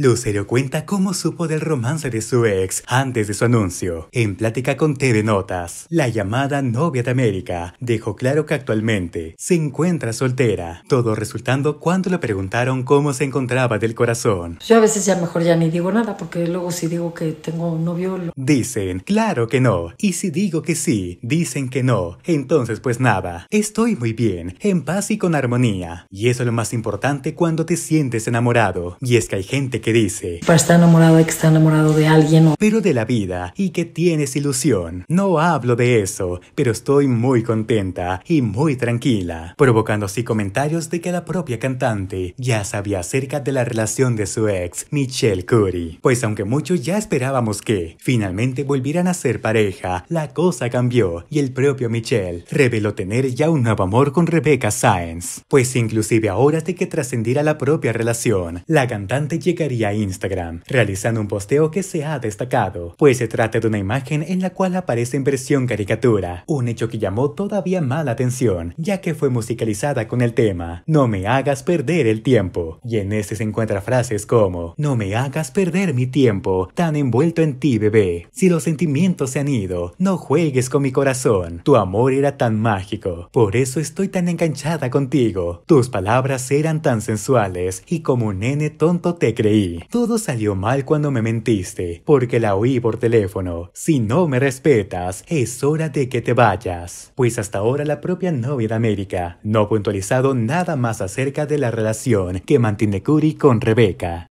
Lucero cuenta cómo supo del romance de su ex antes de su anuncio. En plática con de Notas, la llamada novia de América dejó claro que actualmente se encuentra soltera, todo resultando cuando le preguntaron cómo se encontraba del corazón. Yo a veces ya mejor ya ni digo nada porque luego si digo que tengo un novio... Dicen, claro que no, y si digo que sí, dicen que no, entonces pues nada, estoy muy bien, en paz y con armonía. Y eso es lo más importante cuando te sientes enamorado, y es que hay gente que dice, está enamorado está enamorado de alguien. Pero de la vida y que tienes ilusión. No hablo de eso, pero estoy muy contenta y muy tranquila, provocando así comentarios de que la propia cantante ya sabía acerca de la relación de su ex, Michelle Curry. Pues aunque muchos ya esperábamos que finalmente volvieran a ser pareja, la cosa cambió y el propio Michelle reveló tener ya un nuevo amor con Rebecca Sainz. Pues inclusive ahora de que trascendiera la propia relación, la cantante llegaría a Instagram, realizando un posteo que se ha destacado, pues se trata de una imagen en la cual aparece en versión caricatura, un hecho que llamó todavía mala atención, ya que fue musicalizada con el tema, No me hagas perder el tiempo, y en este se encuentra frases como, No me hagas perder mi tiempo, tan envuelto en ti bebé, si los sentimientos se han ido, no juegues con mi corazón, tu amor era tan mágico, por eso estoy tan enganchada contigo, tus palabras eran tan sensuales y como un nene tonto te creí. Todo salió mal cuando me mentiste, porque la oí por teléfono. Si no me respetas, es hora de que te vayas. Pues hasta ahora la propia novia de América no ha puntualizado nada más acerca de la relación que mantiene Curry con Rebeca.